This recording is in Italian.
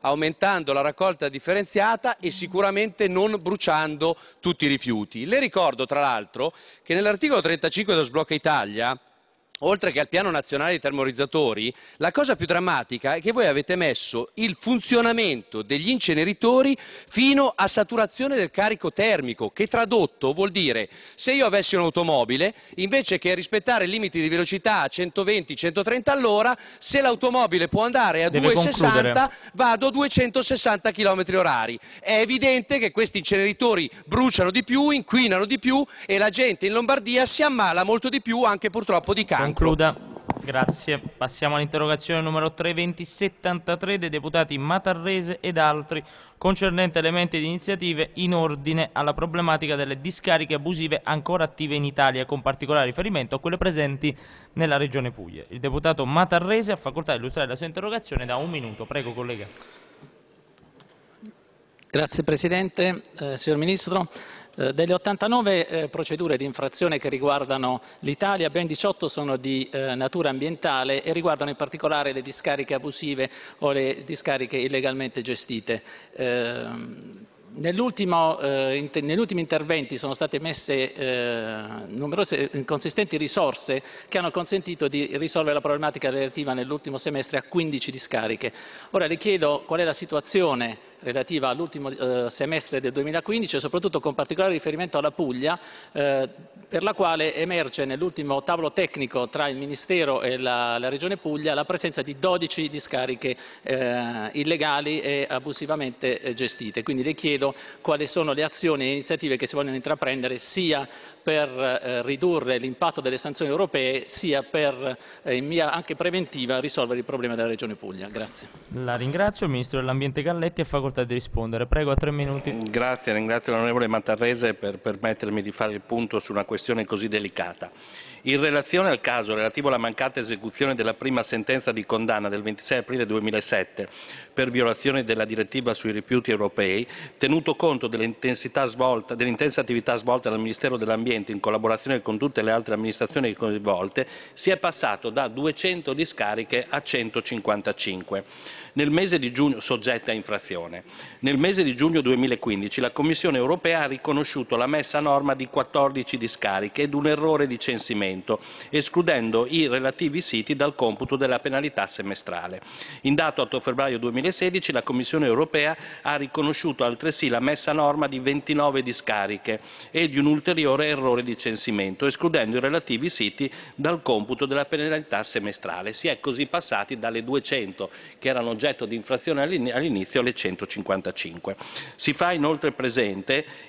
aumentando la raccolta differenziata e sicuramente non bruciando tutti i rifiuti. Le ricordo tra l'altro che nell'articolo 35 dello Sblocca Italia oltre che al piano nazionale dei termorizzatori, la cosa più drammatica è che voi avete messo il funzionamento degli inceneritori fino a saturazione del carico termico, che tradotto vuol dire se io avessi un'automobile, invece che rispettare i limiti di velocità a 120-130 all'ora, se l'automobile può andare a 260, vado a 260 km orari. È evidente che questi inceneritori bruciano di più, inquinano di più e la gente in Lombardia si ammala molto di più, anche purtroppo di cancro concluda. Grazie. Passiamo all'interrogazione numero 32073 dei deputati Matarrese ed altri concernente elementi di iniziative in ordine alla problematica delle discariche abusive ancora attive in Italia, con particolare riferimento a quelle presenti nella regione Puglia. Il deputato Matarrese ha facoltà di illustrare la sua interrogazione da un minuto. Prego, collega. Grazie Presidente, eh, signor Ministro. Eh, delle 89 eh, procedure di infrazione che riguardano l'Italia, ben 18 sono di eh, natura ambientale e riguardano in particolare le discariche abusive o le discariche illegalmente gestite ehm, Nell'ultimo, eh, negli ultimi interventi sono state messe eh, numerose consistenti risorse che hanno consentito di risolvere la problematica relativa nell'ultimo semestre a 15 discariche. Ora le chiedo qual è la situazione relativa all'ultimo eh, semestre del 2015 e soprattutto con particolare riferimento alla Puglia eh, per la quale emerge nell'ultimo tavolo tecnico tra il Ministero e la, la Regione Puglia la presenza di 12 discariche eh, illegali e abusivamente eh, gestite. Quindi le chiedo chiedo quali sono le azioni e le iniziative che si vogliono intraprendere sia per eh, ridurre l'impatto delle sanzioni europee, sia per, eh, in via anche preventiva, risolvere il problema della Regione Puglia. Grazie. La ringrazio. Il Ministro dell'Ambiente Galletti ha facoltà di rispondere. Prego, a tre minuti. Grazie, ringrazio l'Onorevole Mattarese per permettermi di fare il punto su una questione così delicata. In relazione al caso relativo alla mancata esecuzione della prima sentenza di condanna del 26 aprile 2007 per violazione della direttiva sui rifiuti europei, tenuto conto svolta, dell'intensa attività svolta dal Ministero dell'Ambiente in collaborazione con tutte le altre amministrazioni coinvolte, si è passato da 200 discariche a 155 giugno, soggette a infrazione. Nel mese di giugno 2015 la Commissione europea ha riconosciuto la messa a norma di 14 discariche ed un errore di censimento, escludendo i relativi siti dal computo della penalità semestrale. In dato 8 febbraio 2016 la Commissione europea ha riconosciuto altresì altresì la messa a norma di 29 discariche e di un ulteriore errore di censimento, escludendo i relativi siti dal computo della penalità semestrale. Si è così passati dalle 200 che erano oggetto di infrazione all'inizio alle 155. Si fa inoltre presente